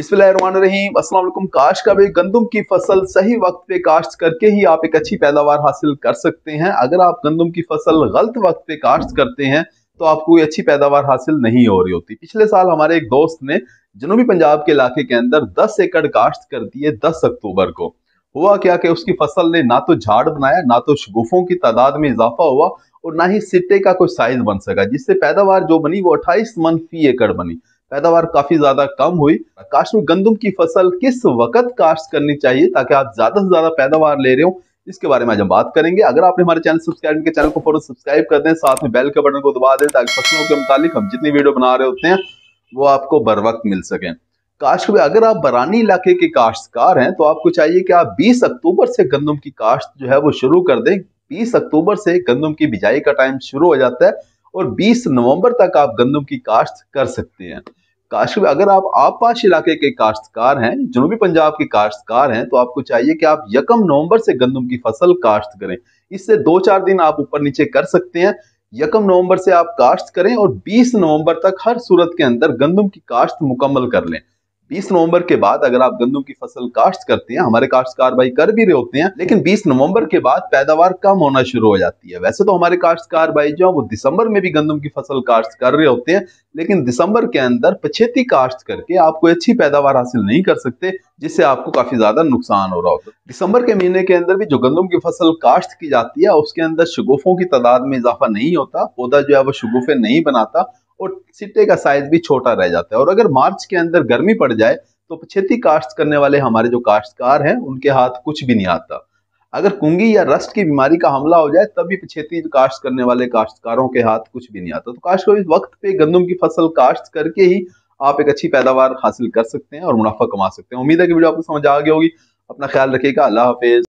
बिस्मिल्लाम काश का भी गंदम की फसल सही वक्त पे काश्त करके ही आप एक अच्छी पैदावार हासिल कर सकते हैं अगर आप गंदम की फसल गलत वक्त पे काश्त करते हैं तो आपको कोई अच्छी पैदावार हासिल नहीं हो रही होती पिछले साल हमारे एक दोस्त ने जनूबी पंजाब के इलाके के अंदर 10 एकड़ काश्त कर दिए दस 10 अक्टूबर को हुआ क्या कि उसकी फसल ने ना तो झाड़ बनाया ना तो शगुफों की तादाद में इजाफा हुआ और ना ही सिट्टे का कोई साइज बन सका जिससे पैदावार जो बनी वो अट्ठाईस मन फी एकड़ बनी पैदावार काफी ज्यादा कम हुई काश्त में गंदम की फसल किस वक्त काश्त करनी चाहिए ताकि आप ज्यादा से ज्यादा पैदावार ले रहे हो इसके बारे में आज हम बात करेंगे अगर आपने हमारे चैनल सब्सक्राइब के चैनल को फॉरन सब्सक्राइब कर दें साथ में बेल के बटन को दबा दें ताकि फसलों के मुतालिक हम जितनी वीडियो बना रहे होते हैं वो आपको बर वक्त मिल सके काश्त में अगर आप बरानी इलाके के काश्तकार हैं तो आपको चाहिए कि आप 20 अक्टूबर से गंदम की काश्त जो है वो शुरू कर दें 20 अक्टूबर से गंदम की बिजाई का टाइम शुरू हो जाता है और 20 नवंबर तक आप गंदम की काश्त कर सकते हैं काश्त अगर आप पास इलाके के काश्तकार हैं जनूबी पंजाब के काश्तकार हैं तो आपको चाहिए कि आप यकम नवंबर से गंदम की फसल काश्त करें इससे दो चार दिन आप ऊपर नीचे कर सकते हैं यकम नवंबर से आप काश्त करें और 20 नवंबर तक हर सूरत के अंदर गंदम की काश्त मुकम्मल कर लें बीस नवंबर के बाद अगर आप गंदम की फसल काश्त करते हैं हमारे काश्तकार भाई कर भी रहे होते हैं लेकिन 20 नवंबर के बाद पैदावार कम होना शुरू हो जाती है वैसे तो हमारे काश्तकार भाई जो है वो दिसंबर में भी गंदम की फसल काश्त कर रहे होते हैं लेकिन दिसंबर के अंदर पछेती काश्त करके आप कोई अच्छी पैदावार हासिल नहीं कर सकते जिससे आपको काफी ज्यादा नुकसान हो रहा होता है दिसंबर के महीने के अंदर भी जो गंदम की फसल काश्त की जाती है उसके अंदर शगुफों की तादाद में इजाफा नहीं होता पौधा जो है वो शगुफे नहीं बनाता और सिट्टे का साइज भी छोटा रह जाता है और अगर मार्च के अंदर गर्मी पड़ जाए तो पछेती काश्त करने वाले हमारे जो काश्तकार हैं उनके हाथ कुछ भी नहीं आता अगर कुंगी या रस्ट की बीमारी का हमला हो जाए तब भी पछेती काश्त करने वाले काश्तकारों के हाथ कुछ भी नहीं आता तो काश्त को इस वक्त पे गंदम की फसल काश्त करके ही आप एक अच्छी पैदावार हासिल कर सकते हैं और मुनाफा कमा सकते हैं उम्मीद है कि वीडियो आपको समझ आ गई होगी अपना ख्याल रखिएगा अल्लाह हाफिज